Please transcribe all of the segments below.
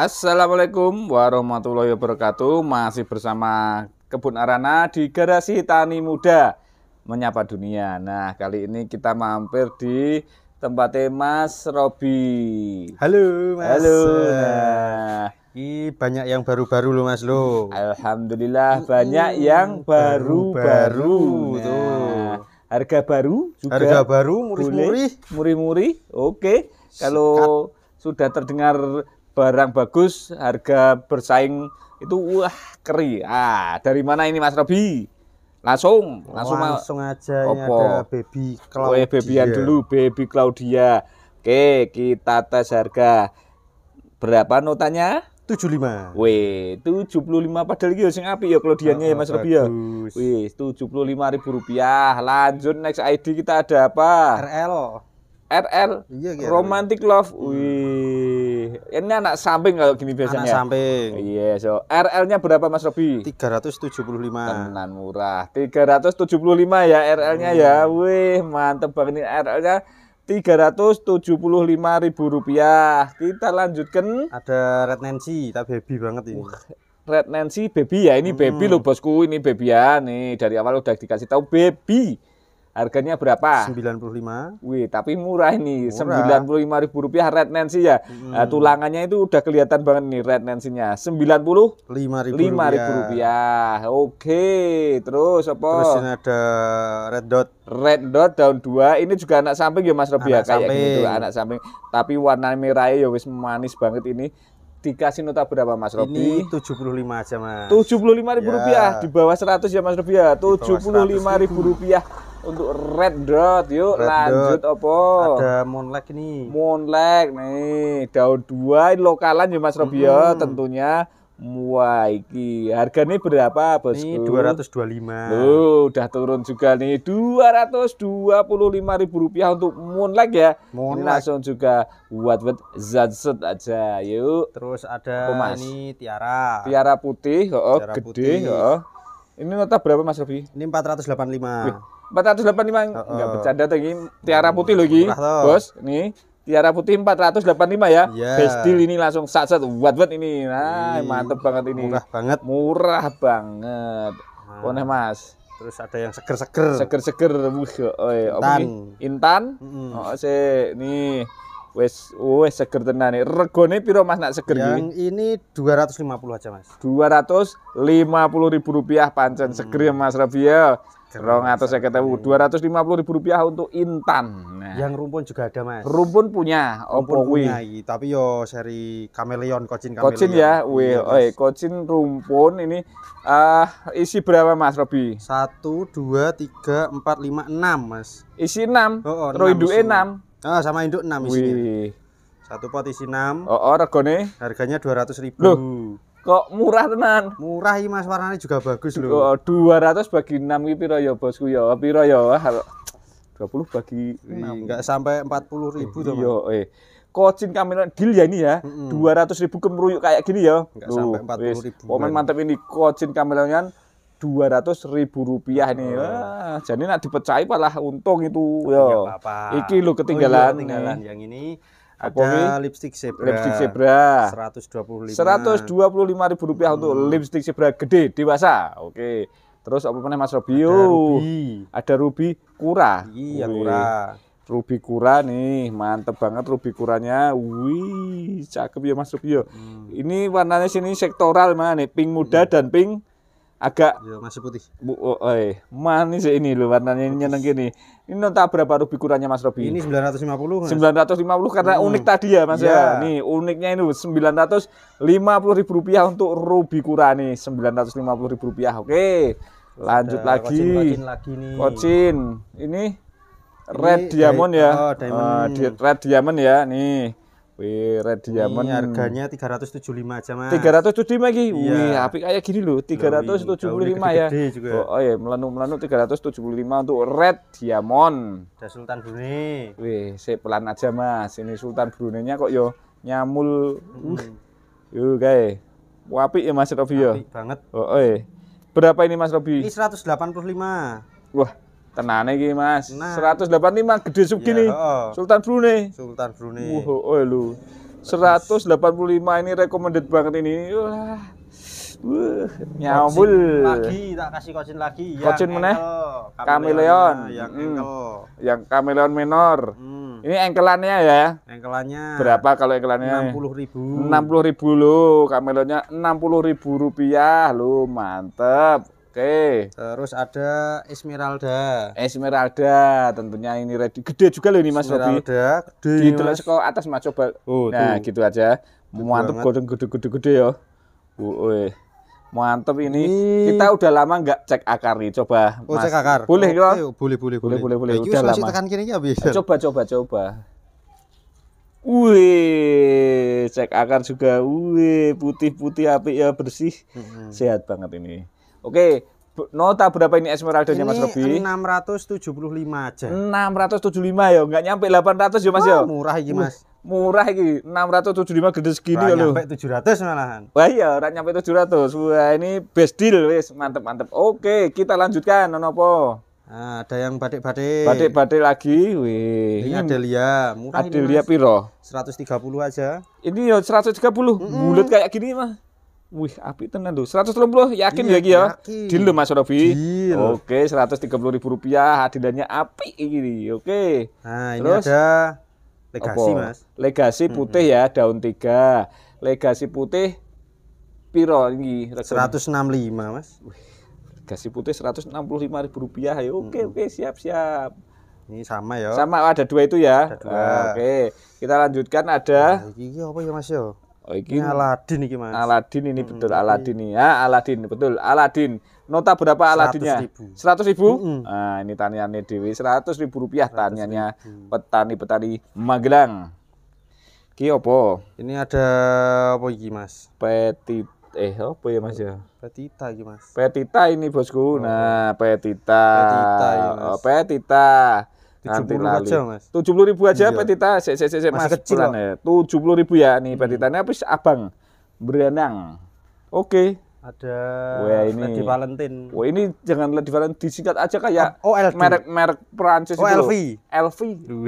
Assalamualaikum warahmatullahi wabarakatuh Masih bersama Kebun Arana di Garasi Tani Muda Menyapa dunia Nah kali ini kita mampir di tempatnya Mas Robi Halo Mas Halo nah. Ih, banyak yang baru-baru loh Mas lo Alhamdulillah banyak yang baru-baru nah. tuh Harga baru juga Harga baru, murih-murih Murih-murih, oke okay. Kalau sudah terdengar barang bagus, harga bersaing itu wah keri. Ah, dari mana ini Mas Robi? Langsung, langsung langsung aja opo. ada baby Claudia. Oke, oh, ya, babyan dulu baby Claudia. Oke, kita tes harga. Berapa notanya? 75. Wih, 75 padahal iki ya sing apik ya Claudiannya oh, ya ah, Mas Robi ya. Wih, 75.000 rupiah. Lanjut next ID kita ada apa? RL. RL iya, iya, iya, romantic love wih ini anak samping kalau gini biasanya anak samping iya so RL nya berapa Mas Robi 375 tenan murah 375 ya RL nya hmm. ya iya. wih mantep banget ini RL nya rp ribu rupiah kita lanjutkan ada Red Nancy tapi baby banget ini Wah, Red Nancy baby ya ini baby hmm. loh bosku ini baby ya nih dari awal udah dikasih tahu baby Harganya berapa? 95. Wih, tapi murah ini. lima ribu rupiah red nancy ya. Hmm. Nah, tulangannya itu udah kelihatan banget nih red nancy-nya. 95 ribu, rupiah. rupiah. Oke, terus apa? Terus ini ada red dot. Red dot daun 2. Ini juga anak samping ya Mas Robi ya kayak samping. gitu anak samping. Tapi warna merahnya ya wis manis banget ini dikasih nota berapa Mas Robi? Ini 75 aja Mas. lima ribu ya. rupiah di bawah 100 ya Mas Robi ya. lima ribu rupiah untuk red dot yuk red lanjut opo ada moonlight ini moonlight nih daun dua ini lokalan ya mas Robi hmm. tentunya Wah, iki harganya berapa, Bosku? Ini 225. Loh, udah turun juga nih. 225 ribu rupiah untuk Moonlight ya. Moonlight. Ini langsung juga buat buat Zatset aja, yuk. Terus ada Pemas. ini tiara. Tiara putih, oh, tiara gede, putih. oh. Ini nota berapa Mas Robi? Ini 485. Wih, 485 uh -uh. enggak bercanda tuh ini tiara putih lagi bos nih tiara putih 485 ya yeah. best deal ini langsung sat sat buat buat ini nah mantep banget ini murah banget murah banget nah. mas terus ada yang seger-seger seger-seger oh, intan intan mm -hmm. oh, si, nih Wes, wes seger tenan nih. Regone piro Mas nak seger Yang gini? ini 250 aja Mas. 250 ribu rupiah pancen hmm. seger ya Mas Rabi ya. Rong atau saya ketemu dua ratus lima puluh ribu rupiah untuk Intan. Nah. Yang rumpun juga ada mas. Rumpun punya, rumpun Oppo punya, iya. tapi yo seri Kameleon, Kocin Kameleon. Kocin ya, we, iya, eh, Kocin rumpun ini uh, isi berapa mas Robi? Satu, dua, tiga, empat, lima, enam mas. Isi enam, oh, oh, enam. Oh, sama induk 6 isinya. Wih. Satu pot isi 6. Oh, oh regane? Harganya 200.000. Loh, kok murah tenan? Murah iki Mas, warnanya juga bagus lho. Oh, 200 bagi 6 iki piro ya, Bosku ya? Oh, piro ya? 20 bagi 6. Enggak sampai 40 ribu Mas. Iya, eh. Kocin kamera deal ya ini ya. Mm -hmm. 200.000 kemruyuk kayak gini ya. Enggak sampai 40.000. ribu. Komen mantap ini kocin kameranya dua ratus ribu rupiah ini, ya. jadi nak dipecahi malah untung itu. Iki lo ketinggalan. Oh, iya, Yang ini ada zebra. lipstick zebra. Lipstick zebra. puluh lima ribu rupiah hmm. untuk lipstick zebra gede dewasa. Oke. Terus apa namanya Mas Robio? Ada ruby. kura. Iya, kura. Ruby kura nih, mantep banget ruby kuranya. Wih, cakep ya Mas Robio. Hmm. Ini warnanya sini sektoral mana nih? Pink muda hmm. dan pink agak Yo, iya, masih putih. Bu, oh, eh, manis ya ini loh warnanya ini nyeneng gini. Ini nontak berapa rubi kurangnya Mas Robi? Ini 950. Mas. 950 karena hmm. unik tadi ya Mas yeah. ya. Iya. Nih uniknya ini 950 ribu rupiah untuk rubi kurani 950 ribu rupiah. Oke. Lanjut Sudah, lagi. Kocin, lagi nih. kocin. Ini red diamond ya. Oh, diamond. Uh, red diamond ya nih. Wih, red diamond. Ini harganya lima aja, Mas. 375 iki. Iya. Wih, api kayak gini loh, 375 iya, lima ya. Gede juga. Oh, oh ya, melanu-melanu lima untuk red diamond. Ada Sultan Brunei. Wih, saya pelan aja, Mas. Ini Sultan Brunei-nya kok yo nyamul. Hmm. Uh, yo, guys. wapi ya Mas Robi yo Apik banget. Oh, oh ya. Berapa ini Mas Robi? Ini lima Wah, Tenane iki Mas. Nah. 185 gede segini. Ya, oh. Sultan Brunei. Sultan Brunei. Wuh, oh, oh lu. 185 ini recommended banget ini. Wah. Wuh, nyambul. Lagi tak kasih kocin lagi ya, ya, yang Kocin meneh. Kameleon. Yang hmm. Yang kameleon minor. Hmm. Ini engkelannya ya. Engkelannya. Berapa kalau engkelannya? puluh ribu. puluh ribu lo. Kameleonnya puluh ribu rupiah loh, Mantep. Oke. Terus ada Esmeralda. Esmeralda, tentunya ini ready. Gede juga loh ini Mas Robi. Esmeralda, gede. Ditelok gitu saka atas Mas coba. Oh, nah, tuh. gitu aja. Gede Mantap godeng gede-gede gede ya. Woi. Mantap ini. ini. Kita udah lama nggak cek akar nih. Coba Oh, mas. cek akar. Boleh kok? Oh, oh, boleh, boleh, boleh. Boleh, boleh, boleh. Udah lama. tekan ya bisa. Coba, coba, coba. Wih, cek akar juga. Wih, putih-putih apik ya bersih. Sehat banget ini. Oke, nota berapa ini Esmeraldanya Mas Robi? 675 aja. 675 ya, enggak nyampe 800 ya Mas Wah, ya. Murah iki Mas. Murah iki, 675 gede segini ya lho. Nyampe 700 malahan. Wah iya, ora nyampe 700. Wah, ini best deal wis, mantep-mantep. Oke, kita lanjutkan ono apa? Nah, ada yang batik-batik. Batik-batik lagi. Wih. Ini, ini Adelia, murah Adelia ini. Adelia piro? 130 aja. Ini ya 130. Mm -hmm. Bulat kayak gini mah. Wih, api tenan tuh 130 yakin iya, ya iki ya? Deal Mas Mas Robi. seratus tiga puluh ribu rupiah hadirannya api ini. Oke. Nah, ini Terus, ada legasi, opo? Mas. Legasi putih -hmm. ya, daun tiga. Legasi putih piro puluh lima Mas. Wih, legasi putih lima ribu rupiah. Ayo, ya, oke, -hmm. oke, siap-siap. Ini sama ya. Sama ada dua itu ya. Ada dua. Nah, oke. Kita lanjutkan ada Nah, ini apa ya Mas yo? Ya? Oh, ini, ini Aladin ini Mas. Aladin ini hmm, betul Aladin ini. Ya, Aladin betul Aladin. Nota berapa Aladinnya? Seratus Seratus Ribu. Hmm. Nah, ini taniannya Dewi seratus ribu rupiah taniannya petani-petani Magelang. Kio po. Ini ada apa gimas? Mas? Petit eh apa ya Mas ya? Petita gimas. Mas. Petita ini bosku. Oh. Nah, petita. Petita ya, Mas. Oh, petita nanti lali. aja, Mas. 70 ribu aja iya. petita, se, se, se, se, masih mas, kecil. Ya. 70 ribu ya nih Petita. Ini hmm. habis abang berenang. Oke, okay ada Wah, ini. Lady Valentine. Wah ini jangan Lady Valentine disingkat aja kayak Oh oh, merek merek Prancis oh, itu. itu. LV. LV,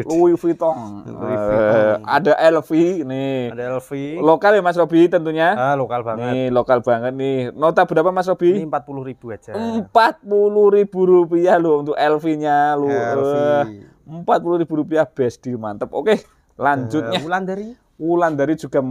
Louis Vuitton. Uh, ada LV nih. Ada LV. Lokal ya Mas Robi tentunya. Ah, lokal banget. Nih, lokal banget nih. Nota berapa Mas Robi? Ini puluh ribu aja. Empat puluh ribu rupiah loh untuk LV-nya lu. LV. Eh, empat puluh ribu rupiah best deal mantep. Oke, lanjutnya. Uh, eh, Wulan dari. Wulan dari juga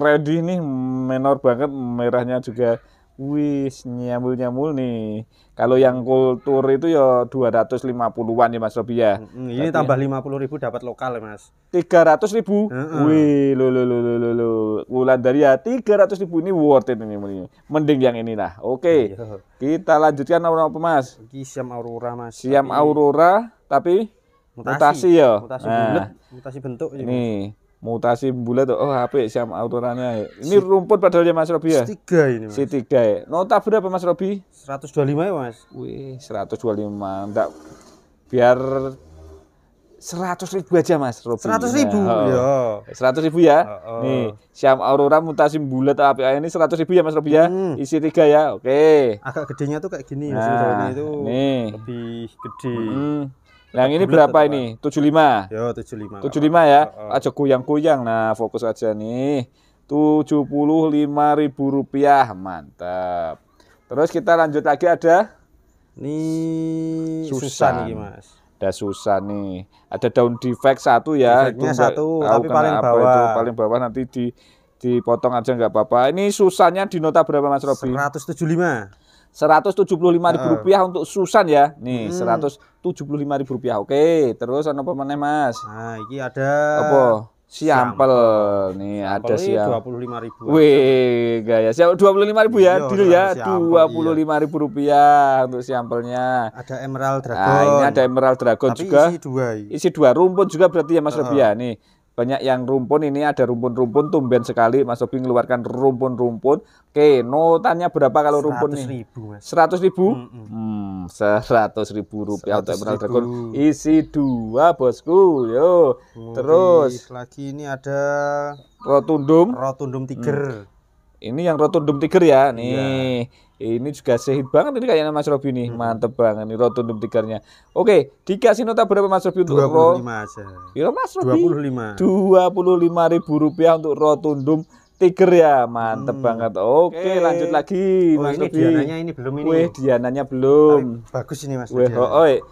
ready nih, menor banget, merahnya juga Wis nyambul-nyambul nih. Kalau yang kultur itu ya 250-an ya Mas Robi ya. ini Tapi tambah puluh ribu dapat lokal ya Mas. ratus ribu? Wih, lo lo lo lo lo lo. Wulan dari ya 300.000 ribu ini worth it ini. Mending yang ini lah. Oke. Okay. Iya. Kita lanjutkan Aurora apa Mas? siam Aurora Mas. Siam Aurora tapi mutasi, mutasi ya. Mutasi nah. mutasi bentuk. Ini mutasi bulat oh HP siam autorannya ini si, rumput padahal ya Mas Robi ya C3 ini Mas C3 ya nota berapa Mas Robi 125 ya Mas wih 125 enggak biar 100 ribu aja Mas Robi 100 ribu ya, oh. ya 100 ribu ya oh, oh. nih siam aurora mutasi bulat API ini 100 ribu ya Mas Robi ya hmm. isi tiga ya oke okay. agak gedenya tuh kayak gini nah, ini tuh nih. lebih gede hmm yang ini berapa ini? 75. Yo, 75. 75 ya. Oh, oh. Aja goyang-goyang. Nah, fokus aja nih. Rp75.000. Mantap. Terus kita lanjut lagi ada nih susah Susan nih, Mas. Ada susah nih. Ada daun defect satu ya. Itu satu, tapi paling bawah. Itu. Paling bawah nanti di dipotong aja nggak apa-apa. Ini susahnya di nota berapa Mas Robi? 175 lima ribu ah. rupiah untuk Susan ya. Nih, hmm. lima ribu rupiah. Oke, terus apa meneh Mas? Nah, ini ada apa? Siampel. siampel. Nih, Siampel ada siampel. 25 ribu. Wih, gaya. puluh lima ribu ya, iya, dulu ya. Iya. dua puluh iya. ribu rupiah untuk siampelnya. Ada Emerald ah, Dragon. Nah, ini ada Emerald Dragon Tapi juga. isi dua. Iya. Isi dua rumput juga berarti ya Mas uh. Nih, banyak yang rumpun ini ada rumpun-rumpun tumben sekali Mas Obi mengeluarkan rumpun-rumpun. Oke, notanya berapa kalau rumpun nih? Seratus ribu. Hmm, seratus ribu rupiah untuk Emerald Dragon. Isi dua bosku, yo. Terus lagi ini ada rotundum. Rotundum tiger. Hmm. Ini yang Rotundum Tiger ya, nih. Ya. Ini juga sehit banget ini kayaknya Mas Robi nih. Hmm. Mantep banget ini Rotundum tigernya. Oke, dikasih nota berapa Mas Robi untuk 25 ro aja. Ya Mas Robi. 25. 25 ribu rupiah untuk Rotundum Tiger ya. Mantep hmm. banget. Oke, Oke, lanjut lagi oh, Mas ini Robi. Diananya ini belum ini. Wih, Diananya belum. Bagus ini Mas Wih, oh, oh, eh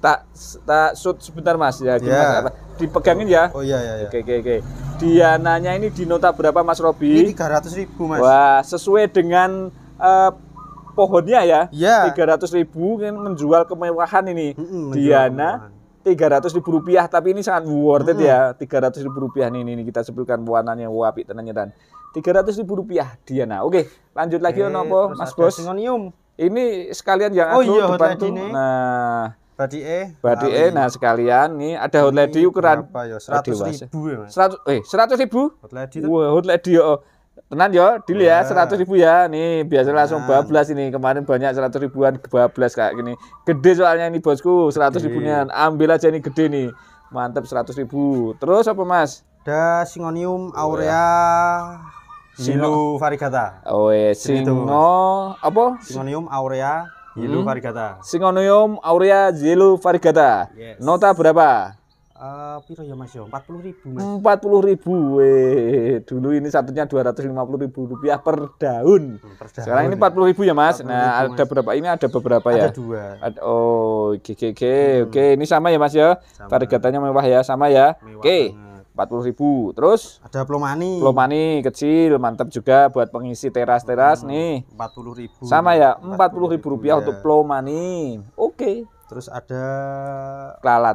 tak tak shoot sebentar mas ya gimana yeah. dipegangin ya oh iya, iya iya, oke oke oke Diananya ini di nota berapa mas Robi ini 300 ribu mas wah sesuai dengan uh, pohonnya ya iya. tiga yeah. 300 ribu kan menjual kemewahan ini mm -mm, Diana tiga ratus ribu rupiah tapi ini sangat worth it -hmm. ya tiga ratus ribu rupiah nih ini kita sebutkan warnanya wapi tenangnya dan tiga ratus ribu rupiah Diana oke lanjut lagi okay, nopo mas bos ini sekalian yang oh, aku iya, tuh nah Badie. Badie. Nah sekalian nih ada hot lady ukuran berapa ya? Eh, seratus ribu ya, seratus, eh seratus ribu? Hot lady. Wah, hot lady yo. Oh. Tenan yo, deal ya, ya iya. seratus ribu ya. Nih, biasa langsung bablas ini. Kemarin banyak seratus ribuan bablas kayak gini. Gede soalnya ini bosku, seratus iya. ribuan. Ambil aja ini gede nih. Mantep seratus ribu. Terus apa mas? Ada singonium iya. aurea silu varigata. Oh, eh, singo apa? Singonium aurea Yellow Varigata. Hmm. Singonium aurea yellow Varigata. Yes. Nota berapa? Eh, piro ya Mas yo? ribu Mas. ribu, Weh, dulu ini satunya dua ribu rupiah per daun. Hmm, per daun. Sekarang ini empat puluh ribu ya Mas. nah, ribu, ada mas. berapa? Ini ada beberapa ada ya? Ada dua. oh, oke oke oke. Hmm. Oke, ini sama ya Mas ya? Varigatanya mewah ya, sama ya. Oke. Okay puluh ribu. Terus ada plomani. Plomani kecil, mantap juga buat pengisi teras-teras hmm, nih. 40 ribu. Sama ya, 40, puluh ribu rupiah ya. untuk plomani. Oke. Okay. Terus ada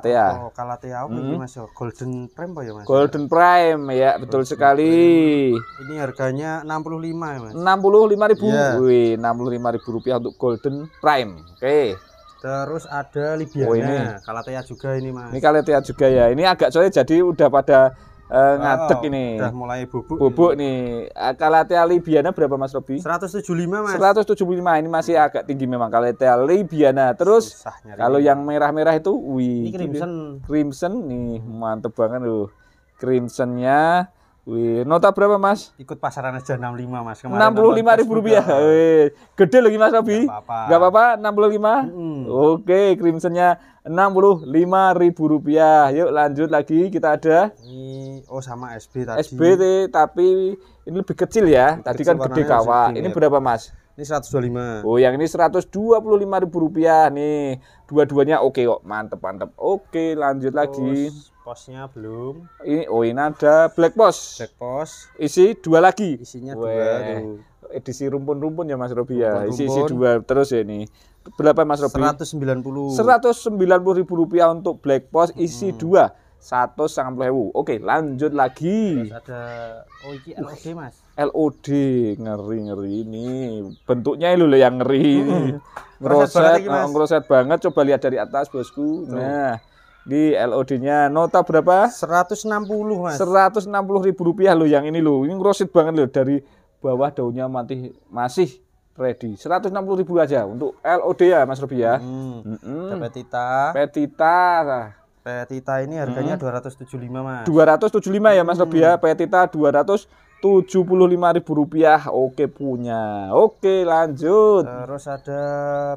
ya, Oh, Klalatea apa hmm. Mas? Ya, Golden Prime ya Mas? Golden Prime ya, Golden betul sekali. Prime. Ini harganya 65 ya Mas. 65 ribu. Yeah. Wih, 65 ribu rupiah untuk Golden Prime. Oke. Okay. Terus ada Libya. oh, ini. Kalatea juga ini mas. Ini Kalatea juga ya. Ini agak soalnya jadi udah pada uh, eh, ngadek oh, ini. Udah mulai bubuk. Bubuk ini. nih. Eh, Kalatea Libiana berapa Mas Robi? 175 Mas. 175 ini masih agak tinggi memang Kalatea Libiana. Terus kalau yang merah-merah itu wih. Ini Crimson. Crimson nih mantep banget loh. Crimsonnya Wih, nota berapa mas? Ikut pasaran aja 65 mas. kemarin. 65 ribu rupiah. Wih, gede lagi mas Robi. Gak apa-apa. 65. puluh lima. Oke, crimsonnya 65 ribu rupiah. Yuk lanjut lagi kita ada. Ini oh sama SB tadi. SB tapi ini lebih kecil ya. Lebih tadi kecil, kan gede kawa. Ini berapa mas? Ini 125. Oh, yang ini 125 ribu rupiah nih. Dua-duanya oke kok. Mantep, mantep. Oke, lanjut Terus, lagi posnya belum ini oh ini ada black post black post isi dua lagi isinya Weh. dua tuh. edisi eh, rumpun-rumpun ya Mas Robi ya isi isi dua terus ya ini berapa Mas Robi sembilan puluh ribu rupiah untuk black post isi hmm. dua satu setengah puluh Oke, lanjut lagi. Terus ada oh ini LOD mas. LOD ngeri ngeri ini bentuknya itu loh yang ngeri. ini. ngeroset, ngeroset banget. Coba lihat dari atas bosku. Nah, di LOD-nya nota berapa? 160, Mas. 160 ribu rupiah loh yang ini loh. Ini rosit banget loh dari bawah daunnya masih masih ready. 160 ribu aja untuk LOD ya, Mas Robi ya. Hmm. Mm -mm. Petita. Petita. Petita ini harganya hmm. 275, Mas. 275 ya, Mas hmm. Robi ya. Petita 200 75.000 rupiah oke punya oke lanjut terus ada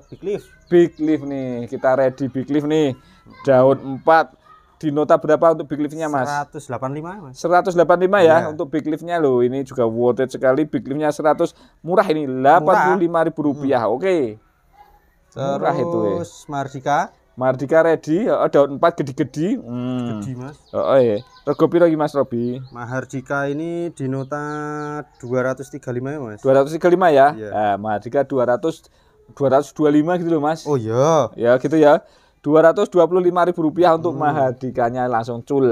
big leaf big leaf nih kita ready big leaf nih daun 4 di nota berapa untuk big liftnya mas? 185 mas 185 ya, ya. untuk big liftnya loh ini juga worth it sekali big liftnya 100 murah ini rp lima ribu rupiah hmm. oke okay. terus murah itu ya. Mardika Mardika ready, oh, ya, daun empat gede-gede. Hmm. Gede, Mas. Oh, Oh, iya. Rego lagi Mas Robi? Mahardika ini di nota lima ya, Mas. 235 ya? Yeah. Nah, Mahardika 200 lima gitu loh, Mas. Oh iya. Yeah. Ya gitu ya. ribu rupiah untuk hmm. Mahardikanya langsung cul.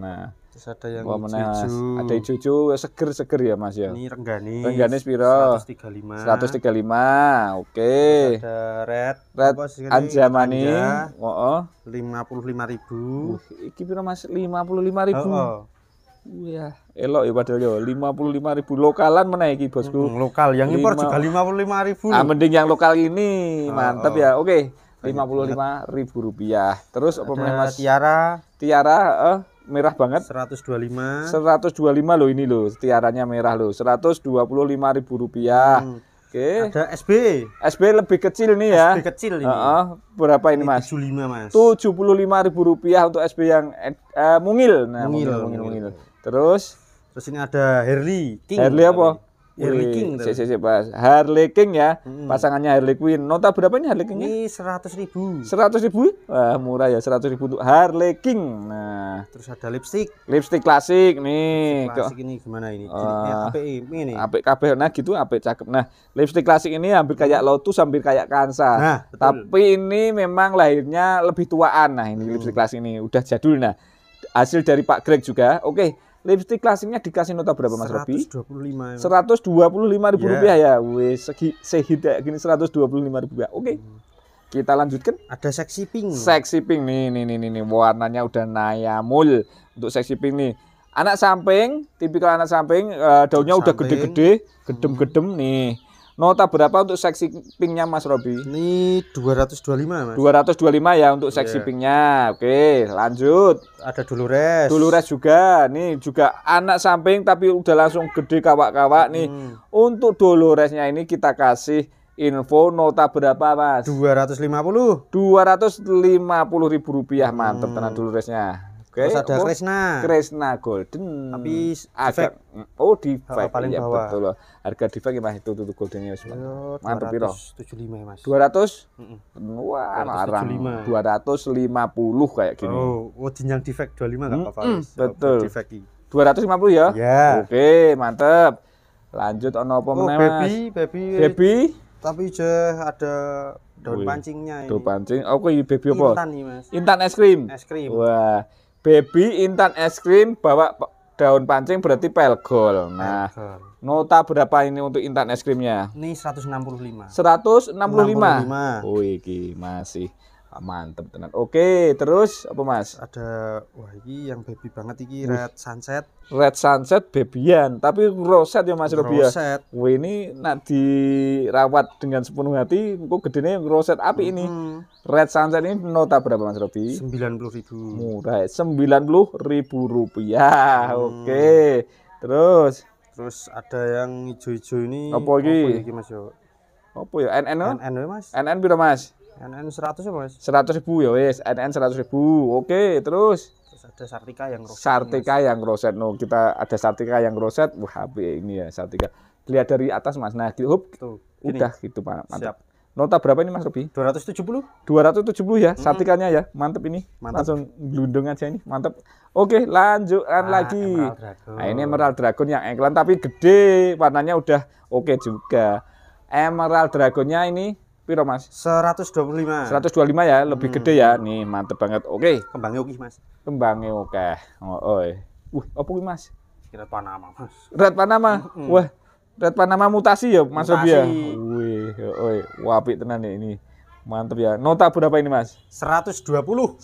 Nah terus ada yang Wah, Ijo. Ada Ijo ya seger-seger ya Mas ya. Ini Rengganis. Rengganis piro? 135. 135. Oke. Okay. Ada Red. Red Anjamani. Heeh. lima puluh lima ribu. Uh, iki piro Mas? lima puluh lima ribu. Oh, oh. Wah, elok ya padahal ya. ribu lokalan mana bosku Bosku? Hmm, lokal, yang impor juga lima lima puluh ribu Ah, mending yang lokal ini. Oh, Mantap oh. ya. Oke, lima puluh lima ribu rupiah. Terus apa Mas? Tiara. Tiara, eh merah banget. 125. 125 loh ini loh, tiaranya merah loh. ribu rupiah. Hmm. Oke. Okay. Ada SB. SB lebih kecil nih ya. SB kecil ini. Uh -uh. Berapa ini, Mas? 75, Mas. ribu rupiah untuk SB yang uh, mungil. Nah, mungil, mungil, mungil, mungil. Terus terus ini ada Harley King. Harley apa? Harley King Si, Si, si, pas. Harley King ya, hmm. pasangannya Harley Quinn. Nota berapa ini Harley King? Ini seratus ribu. Seratus ribu? Wah murah ya, seratus ribu untuk Harley King. Nah. Terus ada lipstick. Lipstick klasik nih. Lipstick klasik ini gimana ini? Uh, apik ini. Apik kabel, nah gitu apik cakep. Nah, lipstick klasik ini hampir hmm. kayak Lotus, hampir kayak Kansa. Nah, Tapi ini memang lahirnya lebih tuaan. Nah ini hmm. lipstick klasik ini udah jadul. Nah, hasil dari Pak Greg juga. Oke. Lipstik klasiknya dikasih nota berapa Mas Robi? 125. lima ribu yeah. rupiah ya. Wih, segi kayak gini lima ribu rupiah. Oke. Okay. Hmm. Kita lanjutkan. Ada seksi pink. Seksi pink nih, nih, nih, nih, nih. warnanya udah nayamul untuk seksi pink nih. Anak samping, tipikal anak samping, uh, daunnya samping. udah gede-gede, gedem-gedem nih Nota berapa untuk seksi pinknya Mas Robi? Ini 225 Mas. 225 ya untuk seksi yeah. pinknya. Oke, lanjut. Ada Dulures. Dulures juga. Nih juga anak samping tapi udah langsung gede kawak-kawak nih. Hmm. Untuk Doloresnya ini kita kasih info nota berapa Mas? 250. puluh ribu rupiah mantep hmm. tenan Doloresnya. Terus ada oh, Kresna. Kresna Golden. Tapi agak oh di paling ya, bawah. Betul loh. Harga di Vac ya itu tutup ya, Mas. Ya, Mantap piro? 75 ya, Mas. 200? Heeh. Mm Wah, 275. 250 kayak gini. Oh, oh jenjang di Vac 25 enggak apa-apa. Mm Betul. Di Vac 250 ya? Iya. Oke, mantep. Lanjut ono apa oh, meneh Mas? Baby, baby. Baby. Tapi je ada daun Wih. pancingnya ini. Daun pancing. Oh, kok iya, baby apa? Intan nih, Mas. Intan es krim. Es krim. Wah. Baby Intan Es Krim bawa daun pancing berarti pelgol. Nah, nota berapa ini untuk Intan Es Krimnya? Ini 165. 165. 165. Oh, iki masih mantep tenan oke terus apa mas ada wah ini yang baby banget iki red sunset red sunset babyan tapi roset ya mas Robi ya? roset Wah ini nak dirawat dengan sepenuh hati kok gedenya roset api ini hmm. red sunset ini nota berapa mas Robi sembilan puluh ribu murah sembilan puluh ribu rupiah hmm. oke terus terus ada yang hijau-hijau ini apa ini, apa ya ini mas yo apa ya NN NN mas NN berapa mas NN 100 ya mas? 100 ribu ya wes, NN 100 ribu. Oke, terus. Terus ada Sartika yang roset. Sartika mas. yang roset, no kita ada Sartika yang roset. Wah, HP ini ya Sartika. Lihat dari atas mas, nah gitu, hop, Tuh, udah gitu mantap. Siap. Nota berapa ini mas Robi? 270. 270 ya, mm -hmm. Sartikanya ya, mantep ini. Mantap. Langsung glundung aja ini, mantep. Oke, lanjutkan ah, lagi. Nah, ini Emerald Dragon yang engklan tapi gede, warnanya udah oke okay juga. Emerald Dragonnya ini piro Mas? 125. 125 ya, lebih hmm. gede ya. Nih, mantep banget. Oke. Okay. Kembangnya oke, Mas. Kembangnya oke. Okay. Oh, oh. Wih, apa ini Mas? Red Panama, Mas. Red Panama. Hmm. Wah, Red Panama mutasi ya, Mas ya. Wih, oi. Wapi tenan ya ini. Mantep ya. Nota berapa ini, Mas? 120. 120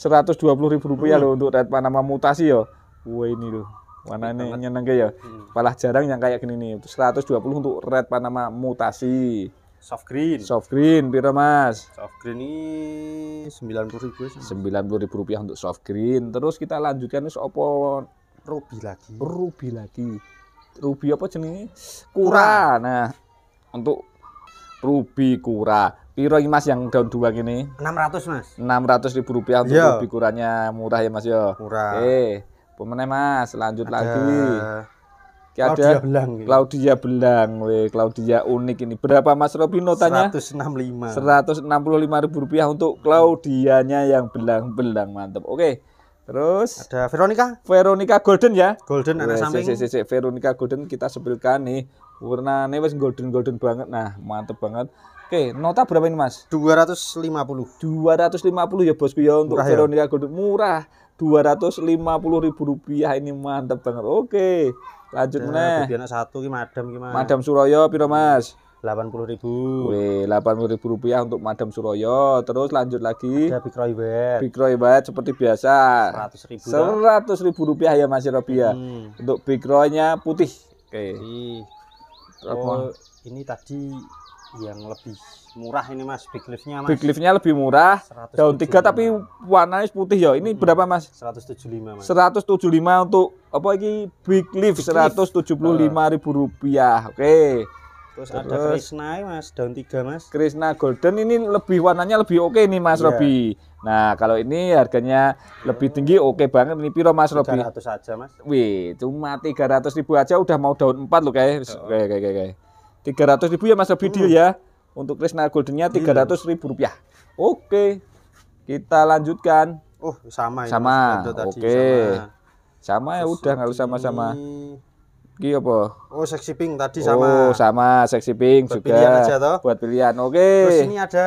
ribu rupiah hmm. loh untuk Red Panama mutasi ya. Wah, ini loh warna ini iya, nyeneng ya. Hmm. Palah jarang yang kayak gini nih. 120 untuk red Panama mutasi. Soft green. Soft green piro Mas? Soft green ini sembilan Sembilan puluh ribu. Ya, puluh ribu rupiah untuk soft green. Terus kita lanjutkan ini opo ruby lagi. Ruby lagi. Ruby apa jenenge? Kura. kura. Nah, untuk ruby kura. Piro Mas yang daun dua gini? Enam ratus Mas. Enam ratus ribu rupiah untuk yeah. ruby kuranya murah ya Mas yo. Ya? Murah. Oke. Eh, Pemenang Mas, lanjut Ada. lagi. Claudia ada Belang. Claudia Belang, we. Claudia unik ini. Berapa Mas Robi notanya? 165. 165 ribu rupiah untuk Claudianya yang belang-belang mantap. Oke. Terus ada Veronica. Veronica Golden ya. Golden ada samping. Si, si, si. Veronica Golden kita sebelkan nih. warna wes golden-golden banget. Nah, mantep banget. Oke, nota berapa ini Mas? 250. 250 ya bosku ya untuk ya? Veronica ya? Golden. Murah ribu rupiah ini mantap banget. Oke. Lanjut nah, meneh. Anak satu ki madam ki Madam Suroyo piro Mas? 80.000. Wih, 80.000 rupiah untuk Madam Suroyo. Terus lanjut lagi. Ada Big Roy Bad. Big Roy Bad seperti biasa. 100.000. 100.000 rupiah ya Mas ya. Hmm. Untuk Big Roy-nya putih. Oke. Okay. Oh, ini tadi yang lebih murah ini mas big leafnya mas big leafnya lebih murah 175. daun tiga tapi warnanya putih ya ini hmm. berapa mas 175 mas 175 untuk apa ini big leaf puluh lima ribu rupiah oke okay. terus, terus ada Krishna mas daun tiga mas Krishna golden ini lebih warnanya lebih oke okay nih mas yeah. Robi nah kalau ini harganya lebih tinggi oke okay banget ini piro mas Robi 300 aja mas wih cuma 300 ribu aja udah mau daun empat loh kayak oh. oke oke oke Tiga ratus ribu ya Mas Abidil hmm. ya. Untuk Krishna Goldennya iya. tiga ratus ribu rupiah. Oke. Kita lanjutkan. Oh, sama ya. Sama. Oke. Sama. sama ya udah nggak usah sama-sama. Ki apa? Oh, seksi pink tadi sama. Oh, sama seksi pink buat juga. Pilihan aja toh. Buat pilihan. Oke. Terus ini ada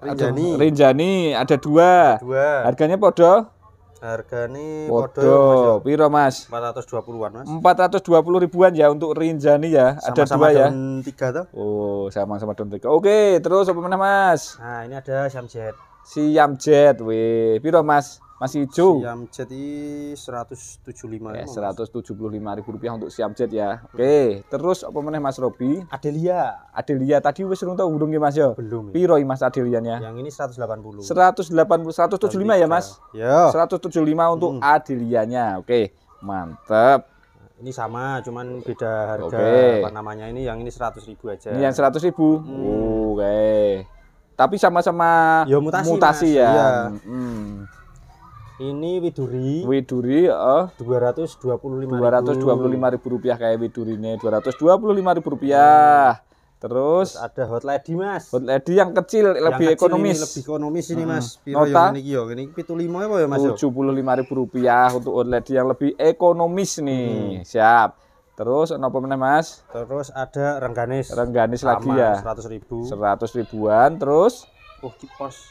Rinjani. Ada, Rinjani ada dua. dua. Harganya podo? ini padha piro Mas? 420-an Mas. 420 ribuan ya untuk Rinjani ya. Sama ada dua ya. Sama tiga toh? Oh, sama sama Don 3. Oke, terus apa mana Mas? Nah, ini ada Samjet. Siam Jet, weh. Piro Mas? masih hijau. Siam Jet i 175. Eh, ya, 175 ribu rupiah untuk Siam Jet ya. Oke, terus apa meneh Mas Robi? Adelia. Adelia tadi wis rung tau urung ya, Mas ya? Belum. Ya. Piro Mas nya? Yang ini 180. 180 175 lima ya Mas? Ya. 175 untuk hmm. nya. Oke, okay. mantap. Nah, ini sama, cuman beda harga okay. apa namanya ini yang ini 100 ribu aja. Ini yang 100 ribu. Hmm. Oke. Okay tapi sama-sama ya, mutasi, mutasi mas. ya. Iya. Hmm. Ini Widuri. Widuri uh, 225 225 ribu rupiah kayak Widuri ini 225 ribu rupiah. Hmm. Terus, Terus ada hot lady mas. Hot lady yang kecil yang lebih kecil ekonomis. Ini lebih ekonomis ini hmm. mas. Piro Nota ya, ini yo, ya? ini pitu lima ya mas. Ya? Tujuh puluh lima ribu rupiah untuk hot lady yang lebih ekonomis nih. Hmm. Siap. Terus apa meneh Mas? Terus ada rengganis. Rengganis Sama lagi ya. 100 ribu. 100 ribuan terus oh pos.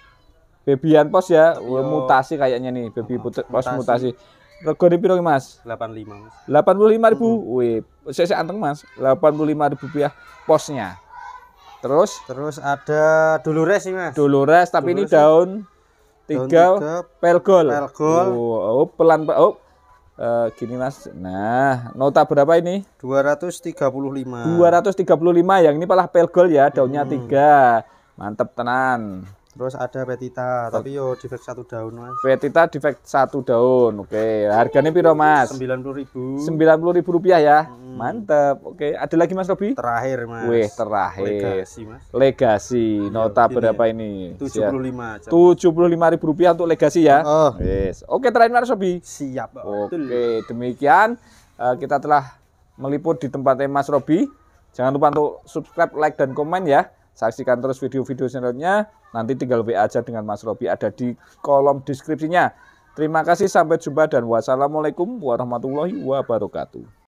Bebian pos ya, Tapi iya. mutasi kayaknya nih, baby oh, pos mutasi. Rego di piro Mas? 85 Mas. 85 ribu. Mm -hmm. Wih, saya saya anteng Mas. 85 ribu rupiah posnya. Terus? Terus ada dulures sih Mas. Dulures, tapi Dulures ini daun tiga, daun tiga pelgol. Pelgol. Oh, oh pelan oh Eh, gini mas, nah nota berapa ini? 235 235, yang ini palah pelgol ya daunnya hmm. tiga mantep tenan Terus ada petita, Tuh. tapi yo defect satu daun mas. Petita defect satu daun, oke. Okay. Harganya piro mas? Sembilan puluh ribu. Sembilan puluh ribu rupiah ya, hmm. mantep. Oke, okay. ada lagi mas Robi? Terakhir mas. Wih terakhir. Legasi mas. Legasi, iya, nota ini, berapa ya. ini? Tujuh puluh lima. Tujuh puluh lima ribu rupiah untuk legasi ya. Oh. Yes. Oke okay, terakhir mas Robi. Siap. Oke okay. demikian uh, kita telah meliput di tempatnya mas Robi. Jangan lupa untuk subscribe, like dan komen ya. Saksikan terus video-video selanjutnya. Nanti tinggal WA aja dengan Mas Robi ada di kolom deskripsinya. Terima kasih, sampai jumpa dan wassalamualaikum warahmatullahi wabarakatuh.